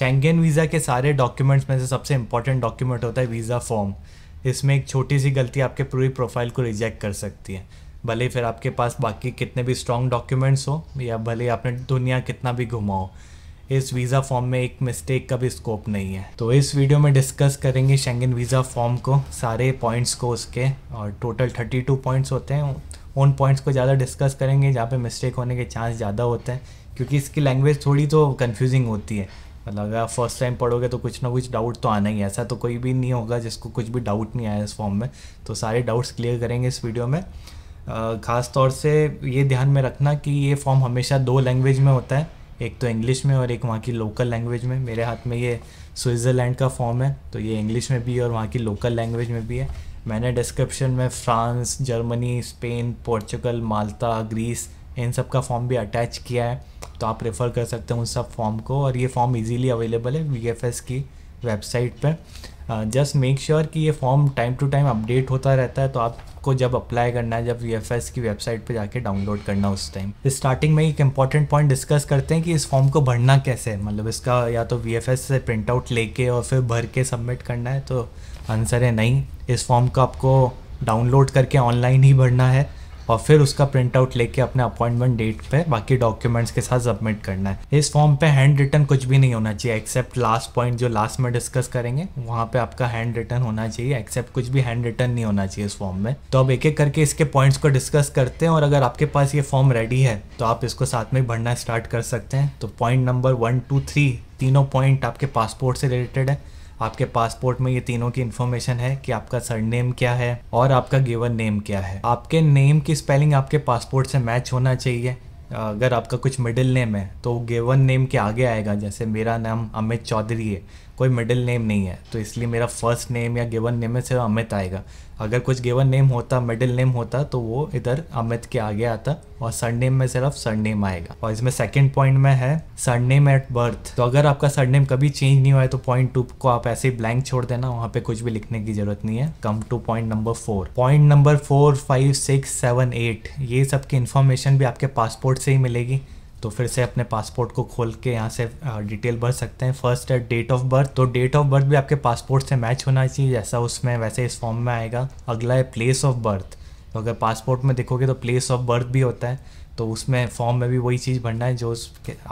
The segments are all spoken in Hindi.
शेंगेन वीज़ा के सारे डॉक्यूमेंट्स में से सबसे इंपॉर्टेंट डॉक्यूमेंट होता है वीज़ा फॉर्म इसमें एक छोटी सी गलती आपके पूरी प्रोफाइल को रिजेक्ट कर सकती है भले ही फिर आपके पास बाकी कितने भी स्ट्रॉन्ग डॉक्यूमेंट्स हो या भले आपने दुनिया कितना भी घुमाओ इस वीज़ा फॉर्म में एक मिस्टेक का भी स्कोप नहीं है तो इस वीडियो में डिस्कस करेंगे शेंगेन वीज़ा फॉर्म को सारे पॉइंट्स को उसके और टोटल थर्टी टू पॉइंट्स होते हैं उन पॉइंट्स को ज़्यादा डिस्कस करेंगे जहाँ पे मिस्टेक होने के चांस ज़्यादा होते हैं क्योंकि इसकी लैंग्वेज थोड़ी तो कन्फ्यूजिंग होती है मतलब अगर आप फर्स्ट टाइम पढ़ोगे तो कुछ ना कुछ डाउट तो आना ही ऐसा तो कोई भी नहीं होगा जिसको कुछ भी डाउट नहीं आया इस फॉर्म में तो सारे डाउट्स क्लियर करेंगे इस वीडियो में ख़ास तौर से ये ध्यान में रखना कि ये फॉर्म हमेशा दो लैंग्वेज में होता है एक तो इंग्लिश में और एक वहाँ की लोकल लैंग्वेज में मेरे हाथ में ये स्विट्ज़रलैंड का फॉर्म है तो ये इंग्लिश में भी है और वहाँ की लोकल लैंग्वेज में भी है मैंने डिस्क्रिप्शन में France Germany Spain Portugal Malta Greece इन सब का फॉर्म भी अटैच किया है तो आप रेफ़र कर सकते हैं उस सब फॉर्म को और ये फॉर्म इजीली अवेलेबल है वी की वेबसाइट पे जस्ट मेक श्योर कि ये form time to time update होता रहता है तो आपको जब अप्लाई करना है जब वी की वेबसाइट पे जाके डाउनलोड करना उस टाइम स्टार्टिंग में एक इंपॉर्टेंट पॉइंट डिस्कस करते हैं कि इस फॉर्म को भरना कैसे है मतलब इसका या तो वी से प्रिंट आउट लेके और फिर भर के सबमिट करना है तो आंसर है नहीं इस फॉर्म को आपको डाउनलोड करके ऑनलाइन ही भरना है और फिर उसका प्रिंट आउट लेके अपने अपॉइंटमेंट डेट पर बाकी डॉक्यूमेंट्स के साथ सबमिट करना है इस फॉर्म पे हैंड रिटर्न कुछ भी नहीं होना चाहिए एक्सेप्ट लास्ट पॉइंट जो लास्ट में डिस्कस करेंगे वहाँ पे आपका हैंड रिटर्न होना चाहिए एक्सेप्ट कुछ भी हैंड रिटर्न नहीं होना चाहिए इस फॉर्म में तो अब एक एक करके इसके पॉइंट्स को डिस्कस करते हैं और अगर आपके पास ये फॉर्म रेडी है तो आप इसको साथ में भरना स्टार्ट कर सकते हैं तो point number one two three तीनों पॉइंट आपके पासपोर्ट से रिलेटेड है आपके पासपोर्ट में ये तीनों की इन्फॉर्मेशन है कि आपका सरनेम क्या है और आपका गिवन नेम क्या है आपके नेम की स्पेलिंग आपके पासपोर्ट से मैच होना चाहिए अगर आपका कुछ मिडिल नेम है तो गिवन नेम के आगे आएगा जैसे मेरा नाम अमित चौधरी है कोई मिडिल नेम नहीं है तो इसलिए मेरा फर्स्ट नेम या गिवन नेम में सिर्फ अमित आएगा अगर कुछ गिवन नेम होता मिडिल नेम होता तो वो इधर अमित के आगे आता और सरनेम में सिर्फ सरनेम आएगा और इसमें सेकंड पॉइंट में है सरनेम एट बर्थ तो अगर आपका सरनेम कभी चेंज नहीं हुआ है तो पॉइंट टू को आप ऐसे ही ब्लैंक छोड़ देना वहाँ पे कुछ भी लिखने की जरूरत नहीं है come to point number four point number four five six seven eight ये सब की इन्फॉर्मेशन भी आपके पासपोर्ट से ही मिलेगी तो फिर से अपने पासपोर्ट को खोल के यहाँ से डिटेल भर सकते हैं फर्स्ट है डेट ऑफ बर्थ तो डेट ऑफ बर्थ भी आपके पासपोर्ट से मैच होना चाहिए जैसा उसमें वैसे इस फॉर्म में आएगा अगला है प्लेस ऑफ बर्थ तो अगर पासपोर्ट में देखोगे तो प्लेस ऑफ बर्थ भी होता है तो उसमें फॉर्म में भी वही चीज़ भरना है जो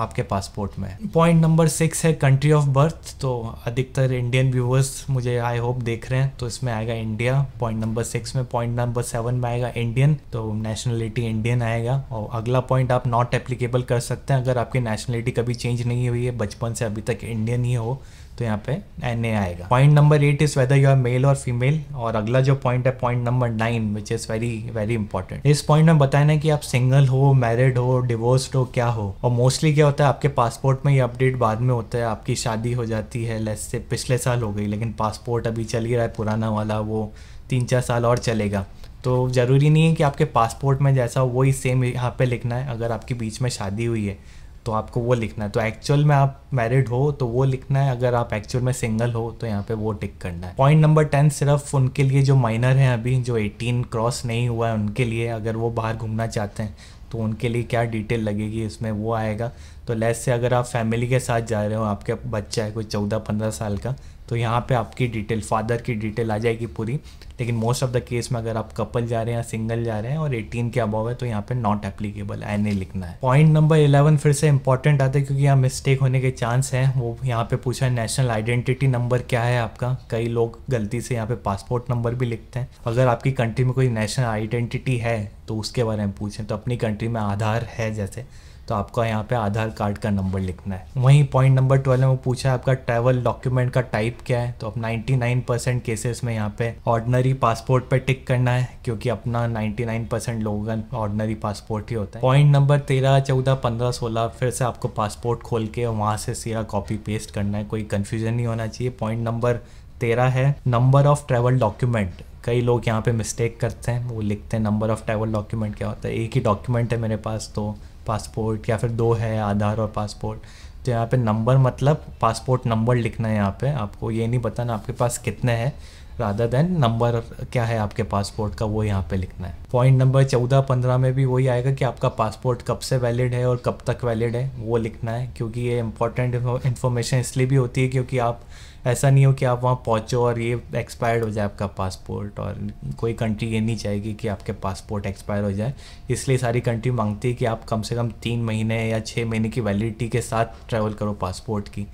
आपके पासपोर्ट में है पॉइंट नंबर सिक्स है कंट्री ऑफ बर्थ तो अधिकतर इंडियन व्यूवर्स मुझे आई होप देख रहे हैं तो इसमें आएगा इंडिया पॉइंट नंबर सिक्स में पॉइंट नंबर सेवन में आएगा इंडियन तो नेशनलिटी इंडियन आएगा और अगला पॉइंट आप नॉट एप्लीकेबल कर सकते हैं अगर आपकी नेशनलिटी कभी चेंज नहीं हुई है बचपन से अभी तक इंडियन ही हो तो यहाँ पे एन ए आएगा point number eight is whether you are male और फीमेल और अगला जो पॉइंट है point number nine which is very very important इस पॉइंट में बताया ना कि आप सिंगल हो मैरिड हो डिवोर्स्ड हो क्या हो और मोस्टली क्या होता है आपके पासपोर्ट में ये अपडेट बाद में होता है आपकी शादी हो जाती है लेस से पिछले साल हो गई लेकिन पासपोर्ट अभी चल ही रहा है पुराना वाला वो तीन चार साल और चलेगा तो ज़रूरी नहीं है कि आपके पासपोर्ट में जैसा वही सेम यहाँ पे लिखना है अगर आपके बीच में शादी हुई है तो आपको वो लिखना है तो एक्चुअल में आप मैरिड हो तो वो लिखना है अगर आप एक्चुअल में सिंगल हो तो यहाँ पे वो टिक करना है पॉइंट नंबर टेन सिर्फ उनके लिए जो माइनर हैं अभी जो एटीन क्रॉस नहीं हुआ है उनके लिए अगर वो बाहर घूमना चाहते हैं तो उनके लिए क्या डिटेल लगेगी इसमें वो आएगा तो लेस से अगर आप फैमिली के साथ जा रहे हो आपके बच्चा है कोई चौदह पंद्रह साल का तो यहाँ पे आपकी डिटेल फादर की डिटेल आ जाएगी पूरी लेकिन मोस्ट ऑफ द केस में अगर आप कपल जा रहे हैं या सिंगल जा रहे हैं और 18 के अबव है तो यहाँ पे नॉट एप्लीकेबल एन ए लिखना है पॉइंट नंबर 11 फिर से इंपॉर्टेंट आता है क्योंकि यहाँ मिस्टेक होने के चांस हैं वो यहाँ पे पूछा है नेशनल आइडेंटिटी नंबर क्या है आपका कई लोग गलती से यहाँ पे पासपोर्ट नंबर भी लिखते हैं अगर आपकी कंट्री में कोई नेशनल आइडेंटिटी है तो उसके बारे में पूछें तो अपनी कंट्री में आधार है जैसे तो आपका यहाँ पे आधार कार्ड का नंबर लिखना है वहीं पॉइंट नंबर ट्वेल्व में वो पूछा है आपका ट्रैवल डॉक्यूमेंट का टाइप क्या है तो आप नाइन्टी नाइन परसेंट केसेस में यहाँ पे ऑर्डनरी पासपोर्ट पे टिक करना है क्योंकि अपना नाइन्टी नाइन परसेंट लोगों का ऑर्डनरी पासपोर्ट ही होता है पॉइंट नंबर तेरह चौदह पंद्रह सोलह फिर से आपको पासपोर्ट खोल के वहाँ से सीधा कॉपी पेस्ट करना है कोई कन्फ्यूजन नहीं होना चाहिए पॉइंट नंबर तेरह है नंबर ऑफ ट्रैवल डॉक्यूमेंट कई लोग यहाँ पे मिस्टेक करते हैं वो लिखते हैं नंबर ऑफ ट्रैवल डॉक्यूमेंट क्या होता है एक ही डॉक्यूमेंट है मेरे पास तो पासपोर्ट या फिर दो है आधार और पासपोर्ट तो यहाँ पे नंबर मतलब पासपोर्ट नंबर लिखना है यहाँ पे आपको ये नहीं बताना आपके पास कितने हैं रादर देन नंबर क्या है आपके पासपोर्ट का वो यहाँ पे लिखना है पॉइंट नंबर चौदह पंद्रह में भी वही आएगा कि आपका पासपोर्ट कब से वैलिड है और कब तक वैलिड है वो लिखना है क्योंकि ये इंपॉर्टेंट इन्फॉर्मेशन इसलिए भी होती है क्योंकि आप ऐसा नहीं हो कि आप वहाँ पहुँचो और ये एक्सपायर्ड हो जाए आपका पासपोर्ट और कोई कंट्री ये नहीं चाहेगी कि आपके पासपोर्ट एक्सपायर हो जाए इसलिए सारी कंट्री मांगती है कि आप कम से कम तीन महीने या छः महीने की वैलिडिटी के साथ ट्रैवल करो पासपोर्ट की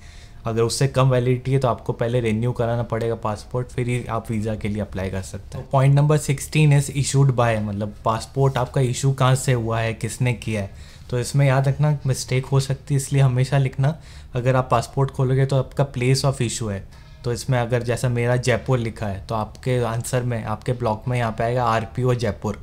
अगर उससे कम वैलिडिटी है तो आपको पहले रिन्यू कराना पड़ेगा पासपोर्ट फिर ही आप वीज़ा के लिए अप्लाई कर सकते हैं point number sixteen is issued by मतलब पासपोर्ट आपका इशू कहाँ से हुआ है किसने किया है तो इसमें याद रखना मिस्टेक हो सकती है इसलिए हमेशा लिखना अगर आप पासपोर्ट खोलोगे तो आपका प्लेस ऑफ इशू है तो इसमें अगर जैसा मेरा जयपुर लिखा है तो आपके आंसर में आपके ब्लॉक में यहाँ पे आएगा R Jaipur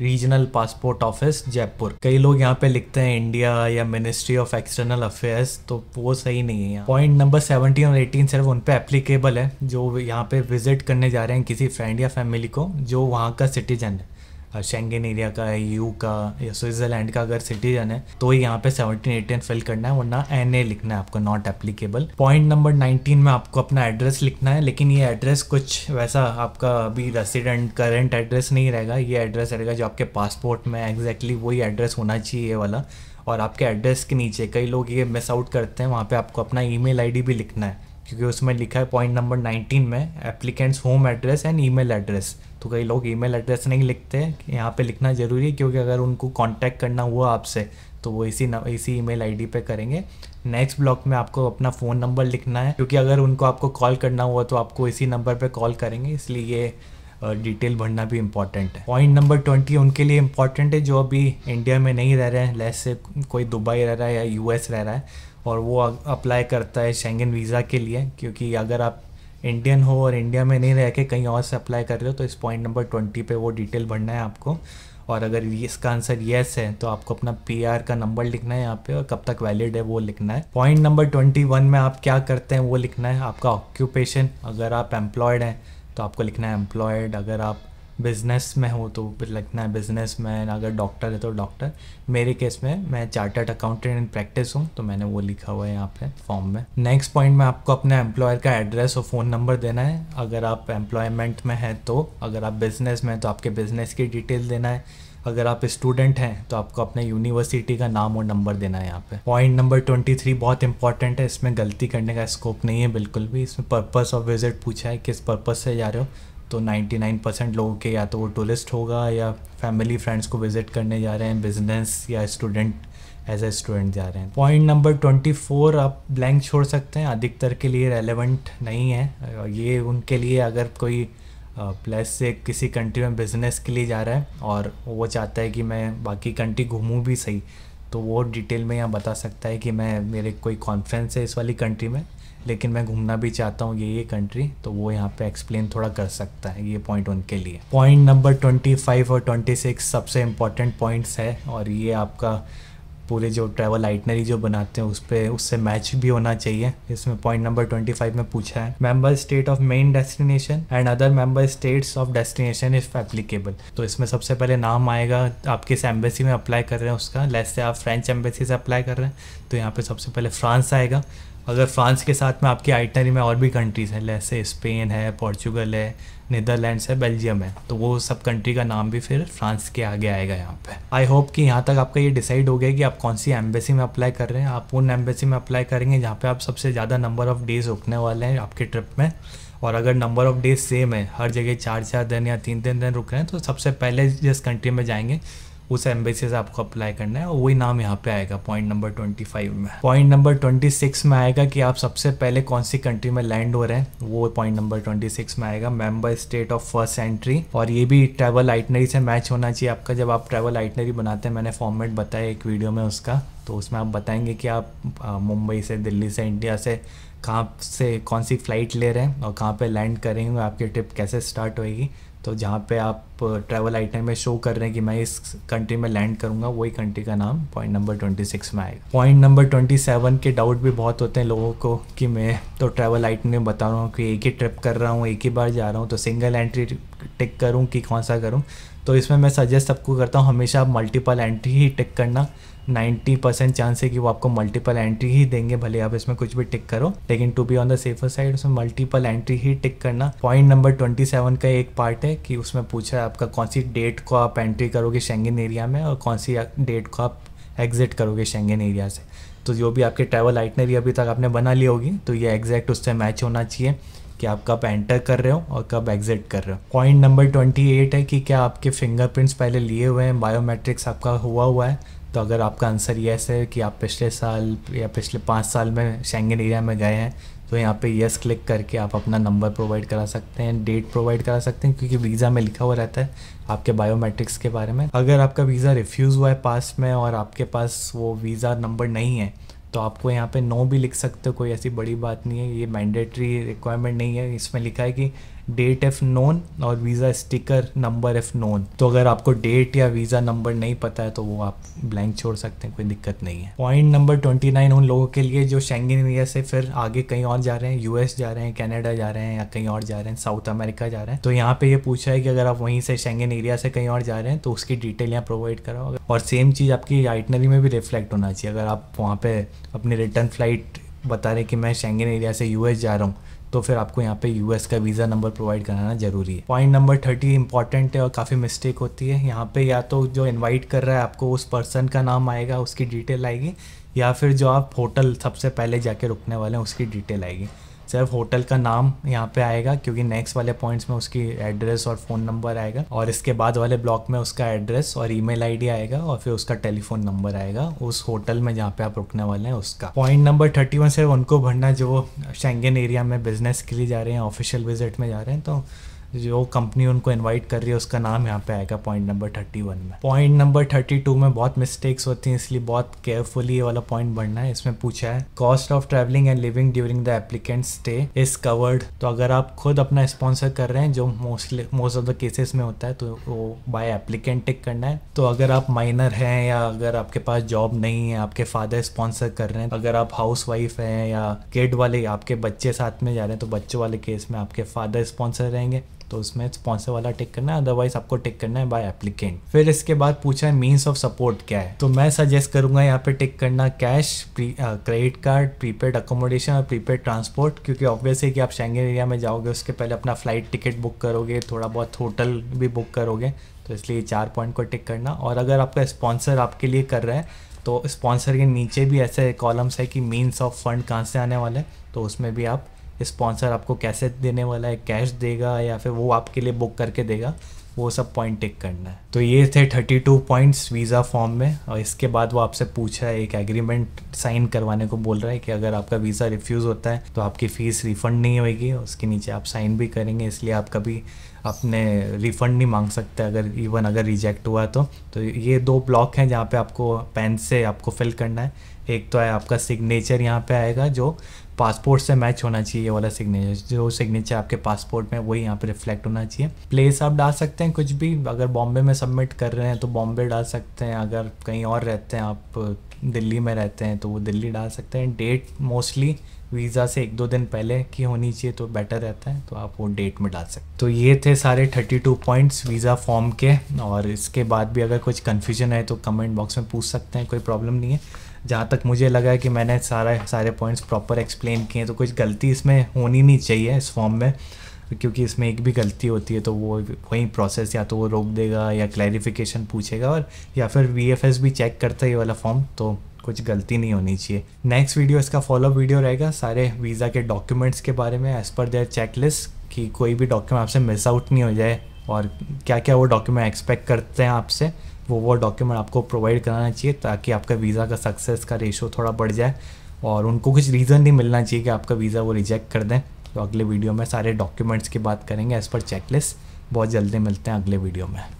regional passport office Jaipur कई लोग यहाँ पे लिखते हैं इंडिया या मिनिस्ट्री ऑफ एक्सटर्नल अफेयर्स तो वो सही नहीं है पॉइंट नंबर सेवनटीन और एटीन सिर्फ उन पे एप्लीकेबल है जो यहाँ पे विजिट करने जा रहे हैं किसी फ्रेंड या फैमिली को जो वहाँ का सिटीजन है शेंगेन एरिया का यू का या स्विट्जरलैंड का अगर सिटीजन है तो यहाँ पे सेवनटीन एटीन फिल करना है वरना एन ए लिखना है आपको not applicable point number nineteen में आपको अपना एड्रेस लिखना है लेकिन ये एड्रेस कुछ वैसा आपका अभी रेसिडेंट करेंट एड्रेस नहीं रहेगा ये एड्रेस रहेगा जो आपके पासपोर्ट में एग्जैक्टली वही एड्रेस होना चाहिए वाला और आपके एड्रेस के नीचे कई लोग ये मिस आउट करते हैं वहाँ पे आपको अपना ईमेल आईडी भी लिखना है क्योंकि उसमें लिखा है पॉइंट नंबर नाइनटीन में applicant's home address and E address तो कई लोग ई एड्रेस नहीं लिखते हैं यहाँ पर लिखना ज़रूरी है क्योंकि अगर उनको कॉन्टैक्ट करना हुआ आपसे तो वो इसी न, इसी ई मेल पे करेंगे नेक्स्ट ब्लॉक में आपको अपना फ़ोन नंबर लिखना है क्योंकि अगर उनको आपको कॉल करना हुआ तो आपको इसी नंबर पर कॉल करेंगे इसलिए ये डिटेल भरना भी इम्पॉर्टेंट है पॉइंट नंबर ट्वेंटी उनके लिए इम्पॉर्टेंट है जो अभी इंडिया में नहीं रह रहे हैं लेस से कोई दुबई रह रहा है या यूएस रह रहा है और वो अप्लाई करता है शेंगन वीज़ा के लिए क्योंकि अगर आप इंडियन हो और इंडिया में नहीं रह के कहीं और से अप्लाई कर रहे हो तो इस पॉइंट नंबर ट्वेंटी पे वो डिटेल भरना है आपको और अगर इसका आंसर येस है तो आपको अपना पी का नंबर लिखना है यहाँ पे और कब तक वैलिड है वो लिखना है पॉइंट नंबर ट्वेंटी वन में आप क्या करते हैं वो लिखना है आपका ऑक्यूपेशन अगर आप एम्प्लॉयड हैं तो आपको लिखना है एम्प्लॉयड अगर आप बिज़नेस में हो तो लगना है बिज़नेस मैन अगर डॉक्टर है तो डॉक्टर मेरे केस में मैं चार्टर्ड अकाउंटेंट इन प्रैक्टिस हूँ तो मैंने वो लिखा हुआ है यहाँ पे फॉर्म में नेक्स्ट पॉइंट में आपको अपने एम्प्लॉयर का एड्रेस और फ़ोन नंबर देना है अगर आप एम्प्लॉयमेंट में हैं तो अगर आप बिज़नेस में हैं तो आपके बिज़नेस की डिटेल देना है अगर आप स्टूडेंट हैं तो आपको अपने यूनिवर्सिटी का नाम और नंबर देना है यहाँ पे पॉइंट नंबर ट्वेंटी थ्री बहुत इंपॉर्टेंट है इसमें गलती करने का स्कोप नहीं है बिल्कुल भी इसमें पर्पस ऑफ विजिट पूछा है किस पर्पस से जा रहे हो तो 99% लोगों के या तो वो टूरिस्ट होगा या फैमिली फ्रेंड्स को विज़िट करने जा रहे हैं बिजनेस या स्टूडेंट एज ए स्टूडेंट जा रहे हैं पॉइंट नंबर 24 आप ब्लैंक छोड़ सकते हैं अधिकतर के लिए रेलेवेंट नहीं है ये उनके लिए अगर कोई प्लस से किसी कंट्री में बिजनेस के लिए जा रहा है और वो चाहता है कि मैं बाकी कंट्री घूमूँ भी सही तो वो डिटेल में यहाँ बता सकता है कि मैं मेरे कोई कॉन्फ्रेंस है इस वाली कंट्री में लेकिन मैं घूमना भी चाहता हूँ ये ये कंट्री तो वो यहाँ पे एक्सप्लेन थोड़ा कर सकता है ये पॉइंट उनके लिए पॉइंट नंबर ट्वेंटी फाइव और ट्वेंटी सिक्स सबसे इम्पॉर्टेंट पॉइंट्स है और ये आपका पूरे जो ट्रैवल आइटनरी जो बनाते हैं उस पर उससे मैच भी होना चाहिए इसमें पॉइंट नंबर ट्वेंटी फाइव में पूछा है member state of main destination and other member states of destination if applicable तो इसमें सबसे पहले नाम आएगा आप किस एम्बेसी में अप्लाई कर रहे हैं उसका लेस से आप फ्रेंच एम्बेसी से अप्लाई कर रहे हैं तो यहाँ पर सबसे पहले फ्रांस आएगा अगर फ्रांस के साथ में आपकी आइटनरी में और भी कंट्रीज़ हैं जैसे स्पेन है पोर्चुगल है नीदरलैंड्स है बेल्जियम है तो वो सब कंट्री का नाम भी फिर फ्रांस के आगे आएगा यहाँ पे आई होप कि यहाँ तक आपका ये डिसाइड हो गया कि आप कौन सी एम्बेसी में अप्लाई कर रहे हैं आप उन एम्बेसी में अप्लाई करेंगे जहाँ पे आप सबसे ज़्यादा नंबर ऑफ़ डेज रुकने वाले हैं आपके ट्रिप में और अगर नंबर ऑफ़ डेज सेम है हर जगह चार चार दिन या तीन तीन दिन रुक रहे हैं तो सबसे पहले जिस कंट्री में जाएंगे उस एम्बेसी से आपको अप्लाई करना है और वही नाम यहाँ पे आएगा पॉइंट नंबर ट्वेंटी फाइव में पॉइंट नंबर ट्वेंटी सिक्स में आएगा कि आप सबसे पहले कौन सी कंट्री में लैंड हो रहे हैं वो पॉइंट नंबर ट्वेंटी सिक्स में आएगा member state of first entry और ये भी ट्रैवल आइटनरी से मैच होना चाहिए आपका जब आप ट्रैवल आइटनरी बनाते हैं मैंने फॉर्मेट बताया एक वीडियो में उसका तो उसमें आप बताएंगे कि आप मुंबई से दिल्ली से इंडिया से कहाँ से कौन सी फ़्लाइट ले रहे हैं और कहाँ पे लैंड करेंगे आपकी ट्रिप कैसे स्टार्ट होएगी तो जहाँ पे आप ट्रैवल uh, आइटम में शो कर रहे हैं कि मैं इस कंट्री में लैंड करूँगा वही कंट्री का नाम पॉइंट नंबर ट्वेंटी सिक्स में आएगा पॉइंट नंबर ट्वेंटी सेवन के डाउट भी बहुत होते हैं लोगों को कि मैं तो ट्रैवल आइटम में बता रहा हूँ कि एक ही ट्रिप कर रहा हूँ एक ही बार जा रहा हूँ तो सिंगल एंट्री टिक करूँ कि कौन सा करूँ तो इसमें मैं सजेस्ट सबको करता हूँ हमेशा आप मल्टीपल एंट्री ही टिक करना नाइन्टी परसेंट चांस है कि वो आपको मल्टीपल एंट्री ही देंगे भले आप इसमें कुछ भी टिक करो लेकिन to be on the safer side उसमें मल्टीपल एंट्री ही टिक करना पॉइंट नंबर ट्वेंटी सेवन का एक पार्ट है कि उसमें पूछा है आपका कौन सी डेट को आप एंट्री करोगे शेंगेन एरिया में और कौन सी डेट को आप एग्जिट करोगे शेंगेन एरिया से तो जो भी आपके ट्रैवल आइटनरी अभी तक आपने बना ली होगी तो ये एग्जैक्ट उससे मैच होना चाहिए कि आप कब एंटर कर रहे हो और कब एग्जिट कर रहे हो पॉइंट नंबर ट्वेंटी एट है कि क्या आपके फिंगरप्रिंट्स पहले लिए हुए हैं बायोमेट्रिक्स आपका हुआ हुआ है तो अगर आपका आंसर येस है कि आप पिछले साल या पिछले पाँच साल में शेंगन एरिया में गए हैं तो यहाँ पे यस क्लिक करके आप अपना नंबर प्रोवाइड करा सकते हैं डेट प्रोवाइड करा सकते हैं क्योंकि वीज़ा में लिखा हुआ रहता है आपके बायोमेट्रिक्स के बारे में अगर आपका वीज़ा रिफ्यूज़ हुआ है पास में और आपके पास वो वीज़ा नंबर नहीं है तो आपको यहाँ पे नो भी लिख सकते हो कोई ऐसी बड़ी बात नहीं है ये मैंडेटरी रिक्वायरमेंट नहीं है इसमें लिखा है कि डेट एफ नोन और visa sticker number if known तो अगर आपको डेट या वीज़ा नंबर नहीं पता है तो वो आप ब्लैंक छोड़ सकते हैं कोई दिक्कत नहीं है पॉइंट नंबर ट्वेंटी नाइन उन लोगों के लिए जो शेंगिन एरिया से फिर आगे कहीं और जा रहे हैं यूएस जा रहे हैं कैनेडा जा रहे हैं या कहीं और जा रहे हैं साउथ अमेरिका जा रहे हैं तो यहाँ पे ये पूछा है कि अगर आप वहीं से शेंगिन एरिया से कहीं और जा रहे हैं तो उसकी डिटेल यहाँ प्रोवाइड कराओ और सेम चीज़ आपकी आइटनरी में भी रिफ्लेक्ट होना चाहिए अगर आप वहाँ पर अपनी रिटर्न फ्लाइट बता रहे कि मैं शेंगेन एरिया से यूएस जा रहा हूँ तो फिर आपको यहाँ पे यूएस का वीज़ा नंबर प्रोवाइड कराना जरूरी है पॉइंट नंबर थर्टी इंपॉर्टेंट है और काफ़ी मिस्टेक होती है यहाँ पे या तो जो इनवाइट कर रहा है आपको उस पर्सन का नाम आएगा उसकी डिटेल आएगी या फिर जो आप होटल सबसे पहले जाके रुकने वाले हैं उसकी डिटेल आएगी सिर्फ तो होटल का नाम यहाँ पे आएगा क्योंकि नेक्स्ट वाले पॉइंट्स में उसकी एड्रेस और फ़ोन नंबर आएगा और इसके बाद वाले ब्लॉक में उसका एड्रेस और ईमेल आईडी आएगा और फिर उसका टेलीफोन नंबर आएगा उस होटल में जहाँ पे आप रुकने वाले हैं उसका पॉइंट नंबर थर्टी वन सिर्फ उनको भरना जो शेंगेन एरिया में बिजनेस के लिए जा रहे हैं ऑफिशियल विजिट में जा रहे हैं तो जो कंपनी उनको इनवाइट कर रही है उसका नाम यहाँ पे आएगा पॉइंट नंबर थर्टी वन में पॉइंट नंबर थर्टी टू में बहुत मिस्टेक्स होती हैं इसलिए बहुत केयरफुली ये वाला पॉइंट बढ़ना है इसमें पूछा है cost of travelling and living during the applicant stay is covered तो अगर आप खुद अपना स्पॉन्सर कर रहे हैं जो mostly most of the cases में होता है तो वो बाय एप्लीकेंट टिक करना है तो अगर आप माइनर हैं या अगर आपके पास जॉब नहीं है आपके फादर स्पॉन्सर कर रहे हैं अगर आप हाउस वाइफ हैं या किड वाले आपके बच्चे साथ में जा रहे हैं तो बच्चों वाले केस में आपके फादर स्पॉन्सर रहेंगे तो उसमें स्पॉन्सर वाला टिक करना है अदरवाइज आपको टिक करना है बाय एप्लीकेंट फिर इसके बाद पूछा है मीन्स ऑफ सपोर्ट क्या है तो मैं सजेस्ट करूंगा यहाँ पे टिक करना cash credit card prepaid accommodation और प्रीपेड ट्रांसपोर्ट क्योंकि ऑब्वियस है कि आप शेंगे एरिया में जाओगे उसके पहले अपना फ्लाइट टिकट बुक करोगे थोड़ा बहुत होटल भी बुक करोगे तो इसलिए चार पॉइंट को टिक करना और अगर आपका स्पॉन्सर आपके लिए कर रहा है तो स्पॉन्सर के नीचे भी ऐसे कॉलम्स है कि मीन्स ऑफ फंड कहाँ से आने वाले हैं तो उसमें भी आप स्पॉन्सर आपको कैसे देने वाला है कैश देगा या फिर वो आपके लिए बुक करके देगा वो सब पॉइंट टिक करना है तो ये थे 32 पॉइंट्स वीज़ा फॉर्म में और इसके बाद वो आपसे पूछ रहा है एक एग्रीमेंट साइन करवाने को बोल रहा है कि अगर आपका वीज़ा रिफ्यूज़ होता है तो आपकी फ़ीस रिफ़ंड नहीं होगी उसके नीचे आप साइन भी करेंगे इसलिए आप कभी अपने रिफ़ंड नहीं मांग सकते अगर इवन अगर रिजेक्ट हुआ तो तो ये दो ब्लॉक हैं जहाँ पे आपको पेन से आपको फिल करना है एक तो है आपका सिग्नेचर यहाँ पे आएगा जो पासपोर्ट से मैच होना चाहिए ये वाला सिग्नेचर जो सिग्नेचर आपके पासपोर्ट में वही यहाँ पे रिफ्लेक्ट होना चाहिए प्लेस आप डाल सकते हैं कुछ भी अगर बॉम्बे में सबमिट कर रहे हैं तो बॉम्बे डाल सकते हैं अगर कहीं और रहते हैं आप दिल्ली में रहते हैं तो वो दिल्ली डाल सकते हैं डेट मोस्टली वीज़ा से एक दो दिन पहले की होनी चाहिए तो बेटर रहता है तो आप वो डेट में डाल सकते तो ये थे सारे 32 पॉइंट्स वीज़ा फॉर्म के और इसके बाद भी अगर कुछ कन्फ्यूजन है तो कमेंट बॉक्स में पूछ सकते हैं कोई प्रॉब्लम नहीं है जहाँ तक मुझे लगा कि मैंने सारा सारे पॉइंट्स प्रॉपर एक्सप्लेन किए हैं तो कुछ गलती इसमें होनी नहीं चाहिए इस फॉर्म में क्योंकि इसमें एक भी गलती होती है तो वो वही प्रोसेस या तो वो रोक देगा या क्लैरिफिकेशन पूछेगा और या फिर वी भी चेक करता है ये वाला फॉर्म तो कुछ गलती नहीं होनी चाहिए नेक्स्ट वीडियो इसका फॉलोअप वीडियो रहेगा सारे वीज़ा के डॉक्यूमेंट्स के बारे में एज़ पर देयर चेकलिस्ट कि कोई भी डॉक्यूमेंट आपसे मिस आउट नहीं हो जाए और क्या क्या वो डॉक्यूमेंट एक्सपेक्ट करते हैं आपसे वो वो डॉक्यूमेंट आपको प्रोवाइड कराना चाहिए ताकि आपका वीज़ा का सक्सेस का रेशो थोड़ा बढ़ जाए और उनको कुछ रीज़न नहीं मिलना चाहिए कि आपका वीज़ा वो रिजेक्ट कर दें तो अगले वीडियो में सारे डॉक्यूमेंट्स की बात करेंगे एज़ पर चेकलिस्ट बहुत जल्दी मिलते हैं अगले वीडियो में